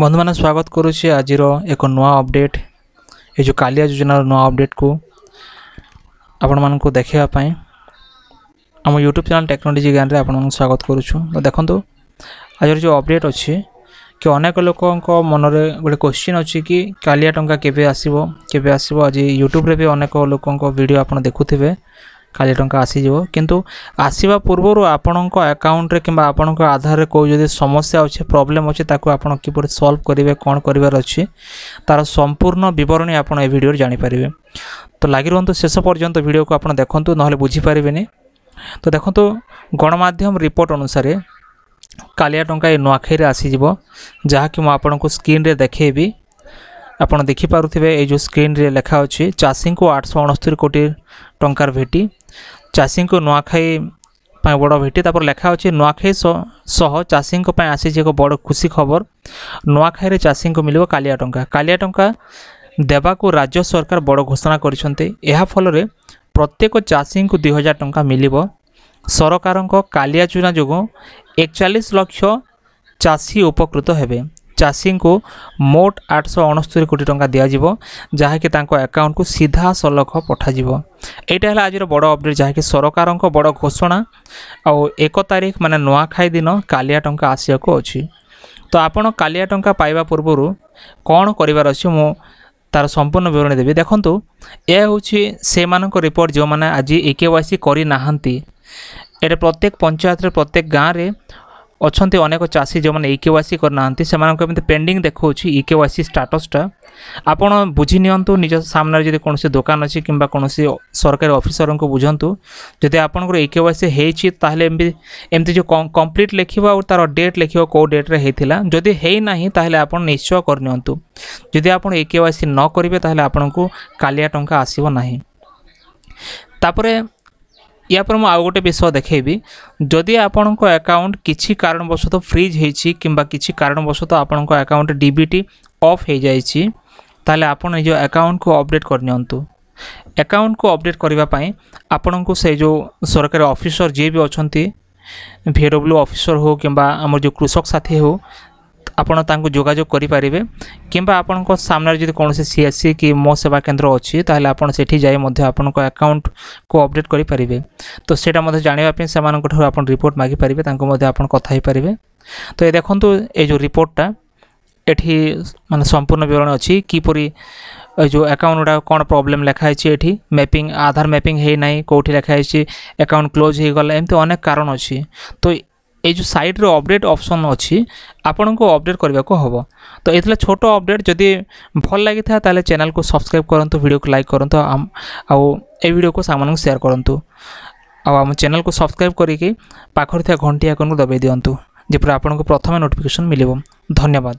বন্ধুମାନେ ସ୍ୱାଗତ କରୁଛି ଆଜିର ଏକ ନୂଆ ଅପଡ଼େଟ୍ ଏ ଯେଉଁ କାଳିଆ ଯୋଜନାର ନୂଆ ଅପଡ଼େଟ୍କୁ ଆପଣମାନଙ୍କୁ ଦେଖାଇବା ପାଇଁ ଆମ ୟୁଟ୍ୟୁବ୍ ଚ୍ୟାନେଲ୍ ଟେକ୍ନୋଲୋଜି ଜ୍ଞାନରେ ଆପଣମାନଙ୍କୁ ସ୍ୱାଗତ କରୁଛୁ ତ ଦେଖନ୍ତୁ ଆଜିର ଯେଉଁ ଅପଡ଼େଟ୍ ଅଛି କି ଅନେକ ଲୋକଙ୍କ ମନରେ ଗୋଟେ କୋଶ୍ଚିନ୍ ଅଛି କି କାଳିଆ ଟଙ୍କା କେବେ ଆସିବ କେବେ ଆସିବ ଆଜି ୟୁଟ୍ୟୁବ୍ରେ ବି ଅନେକ ଲୋକଙ୍କ ଭିଡ଼ିଓ ଆପଣ ଦେଖୁଥିବେ কালি টঙ্কা আসিযোগ কিন্তু আসবা পূর্বর আপনার আকাউন্টে কিংবা আপনার আধারে কেউ যদি সমস্যা অছে প্রোবলেম অছে তাকে আপনার কিপর সলভ করবে কম করবার অছে তার সম্পূর্ণ বিবরণী আপনার এই ভিডিওর জাঁপারে তো লাগি রুহতু শেষ পর্যন্ত ভিডিওকে আপনার দেখুন নহলে বুঝিপারে তো দেখুন গণমাধ্যম রিপোর্ট অনুসারে কালিয়া টঙ্কা এই নুয়াখাইরে আসিযোগ যা কি মু আপনার স্ক্রিনে দেখেবি ଆପଣ ଦେଖିପାରୁଥିବେ ଏଇ ଯେଉଁ ସ୍କ୍ରିନ୍ରେ ଲେଖା ଅଛି ଚାଷୀଙ୍କୁ ଆଠଶହ ଅଣସ୍ତରୀ କୋଟି ଟଙ୍କାର ଭେଟି ଚାଷୀଙ୍କୁ ନୂଆଖାଇ ପାଇଁ ବଡ଼ ଭେଟି ତାପରେ ଲେଖା ଅଛି ନୂଆଖାଇ ସହ ଚାଷୀଙ୍କ ପାଇଁ ଆସିଛି ଏକ ବଡ଼ ଖୁସି ଖବର ନୂଆଖାଇରେ ଚାଷୀଙ୍କୁ ମିଳିବ କାଲିଆ ଟଙ୍କା କାଲିଆ ଟଙ୍କା ଦେବାକୁ ରାଜ୍ୟ ସରକାର ବଡ଼ ଘୋଷଣା କରିଛନ୍ତି ଏହା ଫଳରେ ପ୍ରତ୍ୟେକ ଚାଷୀଙ୍କୁ ଦୁଇ ହଜାର ଟଙ୍କା ମିଳିବ ସରକାରଙ୍କ କାଲିଆ ଯୋଜନା ଯୋଗୁଁ ଏକଚାଳିଶ ଲକ୍ଷ ଚାଷୀ ଉପକୃତ ହେବେ ଚାଷୀଙ୍କୁ ମୋଟ ଆଠଶହ ଅଣସ୍ତରୀ କୋଟି ଟଙ୍କା ଦିଆଯିବ ଯାହାକି ତାଙ୍କ ଆକାଉଣ୍ଟକୁ ସିଧାସଳଖ ପଠାଯିବ ଏଇଟା ହେଲା ଆଜିର ବଡ଼ ଅପଡ଼େଟ୍ ଯାହାକି ସରକାରଙ୍କ ବଡ଼ ଘୋଷଣା ଆଉ ଏକ ତାରିଖ ମାନେ ନୂଆଖାଇ ଦିନ କାଲିଆ ଟଙ୍କା ଆସିବାକୁ ଅଛି ତ ଆପଣ କାଲିଆ ଟଙ୍କା ପାଇବା ପୂର୍ବରୁ କ'ଣ କରିବାର ଅଛି ମୁଁ ତାର ସମ୍ପୂର୍ଣ୍ଣ ବିବରଣୀ ଦେବି ଦେଖନ୍ତୁ ଏହା ହେଉଛି ସେମାନଙ୍କ ରିପୋର୍ଟ ଯେଉଁମାନେ ଆଜି ଏ କେ ୱାଇ ସି କରିନାହାନ୍ତି ଏଇଟା ପ୍ରତ୍ୟେକ ପଞ୍ଚାୟତରେ ପ୍ରତ୍ୟେକ ଗାଁରେ ଅଛନ୍ତି ଅନେକ অনেক অনেক চাষী যেমন ই কেওয়াইসি করুনাহান্তি সেমানকে এমনি পেন্ডিং দেখাউছি ই কেওয়াইসি ଷ୍ଟାଟସ୍ଟା ଆପଣ ବୁଝିନିଅନ୍ତୁ ନିଜ ସାମ୍ନାରେ ଯଦି କୌଣସି ଦୋକାନ ଅଛି କିମ୍ବା କୌଣସି ସରକାରୀ ଅଫିସରଙ୍କୁ ବୁଝନ୍ତୁ ଯଦି ଆପଣଙ୍କର ଏ କେ ୱାଇ ସି ହେଇଛି ତାହେଲେ ଏମିତି ଏମିତି ଯେଉଁ କମ୍ପ୍ଲିଟ୍ ଲେଖିବ ଆଉ ତା'ର ଡେଟ୍ ଲେଖିବ କେଉଁ ଡେଟ୍ରେ ହେଇଥିଲା ଯଦି ହେଇନାହିଁ ତାହେଲେ ଆପଣ ନିଶ୍ଚୟ କରିନିଅନ୍ତୁ ଯଦି ଆପଣ ଏ କେ ୱାଇ ସି ନ କରିବେ ତାହେଲେ ଆପଣଙ୍କୁ କାଲିଆ ଟଙ୍କା ଆସିବ ନାହିଁ ତାପରେ ୟା ପରେ ମୁଁ ଆଉ ଗୋଟେ ବିଷୟ ଦେଖେଇବି ଯଦି ଆପଣଙ୍କ ଆକାଉଣ୍ଟ କିଛି କାରଣବଶତଃ ଫ୍ରିଜ୍ ହେଇଛି କିମ୍ବା କିଛି କାରଣବଶତଃ ଆପଣଙ୍କ ଆକାଉଣ୍ଟ ଡିବିଟି ଅଫ୍ ହେଇଯାଇଛି ତାହେଲେ ଆପଣ ନିଜ ଆକାଉଣ୍ଟକୁ ଅପଡ଼େଟ୍ କରିନିଅନ୍ତୁ ଆକାଉଣ୍ଟକୁ ଅପଡ଼େଟ୍ କରିବା ପାଇଁ ଆପଣଙ୍କୁ ସେ ଯେଉଁ ସରକାରୀ ଅଫିସର ଯିଏ ବି ଅଛନ୍ତି ଭିଡବ୍ଲ୍ୟୁ ଅଫିସର ହେଉ କିମ୍ବା ଆମର ଯେଉଁ କୃଷକ ସାଥୀ ହେଉ ଆପଣ ତାଙ୍କୁ ଯୋଗାଯୋଗ କରିପାରିବେ କିମ୍ବା ଆପଣଙ୍କ ସାମ୍ନାରେ ଯଦି କୌଣସି ସି ଏସ୍ ସି କି ମୋ ସେବା କେନ୍ଦ୍ର ଅଛି ତାହେଲେ ଆପଣ ସେଠି ଯାଇ ମଧ୍ୟ ଆପଣଙ୍କ ଆକାଉଣ୍ଟକୁ ଅପଡ଼େଟ୍ କରିପାରିବେ ତ ସେଇଟା ମଧ୍ୟ ଜାଣିବା ପାଇଁ ସେମାନଙ୍କଠାରୁ ଆପଣ ରିପୋର୍ଟ ମାଗିପାରିବେ ତାଙ୍କୁ ମଧ୍ୟ ଆପଣ କଥା ହେଇପାରିବେ ତ ଏ ଦେଖନ୍ତୁ ଏ ଯେଉଁ ରିପୋର୍ଟଟା ଏଠି ମାନେ ସମ୍ପୂର୍ଣ୍ଣ ବିବରଣୀ ଅଛି କିପରି ଯେଉଁ ଆକାଉଣ୍ଟ ଗୁଡ଼ାକ କ'ଣ ପ୍ରୋବ୍ଲେମ୍ ଲେଖା ହେଇଛି ଏଠି ମ୍ୟାପିଂ ଆଧାର ମ୍ୟାପିଂ ହେଇନାହିଁ କେଉଁଠି ଲେଖା ହେଇଛି ଆକାଉଣ୍ଟ କ୍ଲୋଜ୍ ହେଇଗଲା ଏମିତି ଅନେକ କାରଣ ଅଛି ତ এই ଯେଉଁ ସାଇଟ୍ରେ ଅପଡ଼େଟ୍ ଅପସନ୍ ଅଛି ଆପଣଙ୍କୁ ଅପଡ଼େଟ୍ କରିବାକୁ ହେବ ତ ଏଇଥିଲା ଛୋଟ ଅପଡ଼େଟ୍ ଯଦି ଭଲ ଲାଗିଥାଏ ତାହେଲେ ଚ୍ୟାନେଲ୍କୁ ସବସ୍କ୍ରାଇବ୍ କରନ୍ତୁ ଭିଡ଼ିଓକୁ ଲାଇକ୍ କରନ୍ତୁ ଆଉ ଏ ଭିଡ଼ିଓକୁ ସାଙ୍ଗମାନଙ୍କୁ ସେୟାର କରନ୍ତୁ ଆଉ ଆମ ଚ୍ୟାନେଲ୍କୁ ସବସ୍କ୍ରାଇବ୍ କରିକି ପାଖରେ ଥିବା ଘଣ୍ଟି ଆଇକନ୍କୁ ଦବାଇ ଦିଅନ୍ତୁ ଯେପରି ଆପଣଙ୍କୁ ପ୍ରଥମେ ନୋଟିଫିକେସନ୍ ମିଳିବ ଧନ୍ୟବାଦ